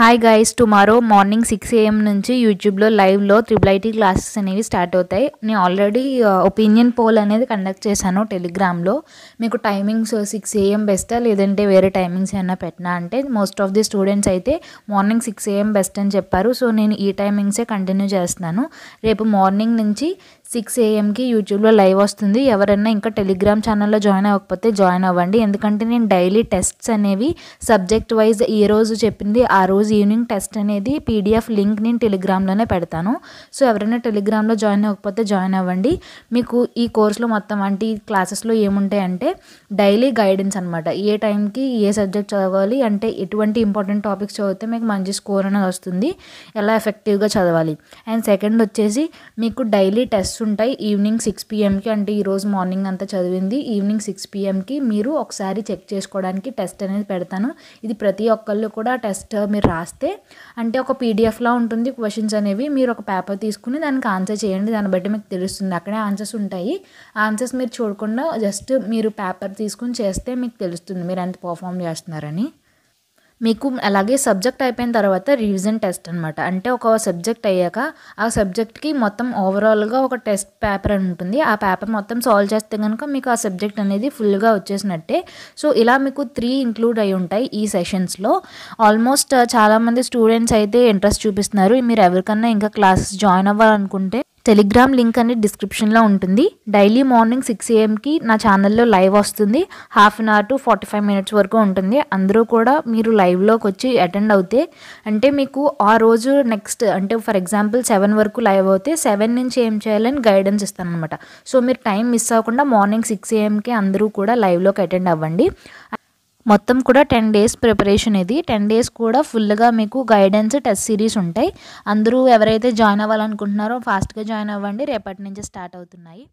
hi guys tomorrow morning six AM నుంచి యూట్యూబ్లో లైవ్లో త్రిబుల్ ఐటీ క్లాసెస్ అనేవి స్టార్ట్ అవుతాయి నేను ఆల్రెడీ ఒపీనియన్ పోల్ అనేది కండక్ట్ చేశాను టెలిగ్రామ్లో మీకు టైమింగ్స్ సిక్స్ ఏఎం బెస్టా లేదంటే వేరే టైమింగ్స్ ఏమైనా పెట్టినా అంటే మోస్ట్ ఆఫ్ ది స్టూడెంట్స్ అయితే మార్నింగ్ సిక్స్ ఏఎం బెస్ట్ అని చెప్పారు సో నేను ఈ టైమింగ్సే కంటిన్యూ చేస్తున్నాను రేపు మార్నింగ్ నుంచి సిక్స్ ఏఎంకి యూట్యూబ్లో లైవ్ వస్తుంది ఎవరైనా ఇంకా టెలిగ్రామ్ ఛానల్లో జాయిన్ అవ్వకపోతే జాయిన్ అవ్వండి ఎందుకంటే నేను డైలీ టెస్ట్స్ అనేవి సబ్జెక్ట్ వైజ్ ఈ రోజు చెప్పింది ఆ రోజు ఈరోజు ఈవినింగ్ టెస్ట్ అనేది పీడిఎఫ్ లింక్ నేను టెలిగ్రామ్లోనే పెడతాను సో ఎవరైనా టెలిగ్రామ్లో జాయిన్ అవ్వకపోతే జాయిన్ అవ్వండి మీకు ఈ కోర్సులో మొత్తం వంటి క్లాసెస్లో ఏముంటాయంటే డైలీ గైడెన్స్ అనమాట ఏ టైంకి ఏ సబ్జెక్ట్ చదవాలి అంటే ఎటువంటి ఇంపార్టెంట్ టాపిక్స్ చదివితే మీకు మంచి స్కోర్ అనేది వస్తుంది ఎలా ఎఫెక్టివ్గా చదవాలి అండ్ సెకండ్ వచ్చేసి మీకు డైలీ టెస్ట్ ఉంటాయి ఈవినింగ్ సిక్స్ పిఎంకి అంటే ఈరోజు మార్నింగ్ అంతా చదివింది ఈవినింగ్ సిక్స్ పిఎంకి మీరు ఒకసారి చెక్ చేసుకోవడానికి టెస్ట్ అనేది పెడతాను ఇది ప్రతి ఒక్కళ్ళు కూడా టెస్ట్ మీరు రాస్తే అంటే ఒక పీడిఎఫ్లా ఉంటుంది క్వశ్చన్స్ అనేవి మీరు ఒక పేపర్ తీసుకుని దానికి ఆన్సర్ చేయండి దాన్ని బట్టి మీకు తెలుస్తుంది అక్కడే ఆన్సర్స్ ఉంటాయి ఆన్సర్స్ మీరు చూడకుండా జస్ట్ మీరు పేపర్ తీసుకుని చేస్తే మీకు తెలుస్తుంది మీరు ఎంత పర్ఫామ్ చేస్తున్నారని మీకు అలాగే సబ్జెక్ట్ అయిపోయిన తర్వాత రివిజన్ టెస్ట్ అనమాట అంటే ఒక సబ్జెక్ట్ అయ్యాక ఆ సబ్జెక్ట్కి మొత్తం ఓవరాల్గా ఒక టెస్ట్ పేపర్ అని ఉంటుంది ఆ పేపర్ మొత్తం సాల్వ్ చేస్తే కనుక మీకు ఆ సబ్జెక్ట్ అనేది ఫుల్గా వచ్చేసినట్టే సో ఇలా మీకు త్రీ ఇంక్లూడ్ అయి ఉంటాయి ఈ సెషన్స్లో ఆల్మోస్ట్ చాలామంది స్టూడెంట్స్ అయితే ఇంట్రెస్ట్ చూపిస్తున్నారు మీరు ఎవరికన్నా ఇంకా క్లాసెస్ జాయిన్ అవ్వాలనుకుంటే టెలిగ్రామ్ లింక్ అనేది డిస్క్రిప్షన్లో ఉంటుంది డైలీ మార్నింగ్ సిక్స్ ఏఎంకి నా ఛానల్లో లైవ్ వస్తుంది half an hour to forty five minutes వరకు ఉంటుంది అందరూ కూడా మీరు లైవ్లోకి వచ్చి అటెండ్ అవుతే అంటే మీకు ఆ రోజు నెక్స్ట్ అంటే ఫర్ ఎగ్జాంపుల్ సెవెన్ వరకు లైవ్ అవుతే సెవెన్ నుంచి ఏం చేయాలని గైడెన్స్ ఇస్తాను అనమాట సో మీరు టైం మిస్ అవ్వకుండా మార్నింగ్ సిక్స్ ఏఎంకి అందరూ కూడా లైవ్లోకి అటెండ్ అవ్వండి మొత్తం కూడా టెన్ డేస్ ప్రిపరేషన్ ఇది టెన్ డేస్ కూడా ఫుల్గా మీకు గైడెన్స్ టెస్ట్ సిరీస్ ఉంటాయి అందరూ ఎవరైతే జాయిన్ అవ్వాలనుకుంటున్నారో ఫాస్ట్గా జాయిన్ అవ్వండి రేపటి నుంచి స్టార్ట్ అవుతున్నాయి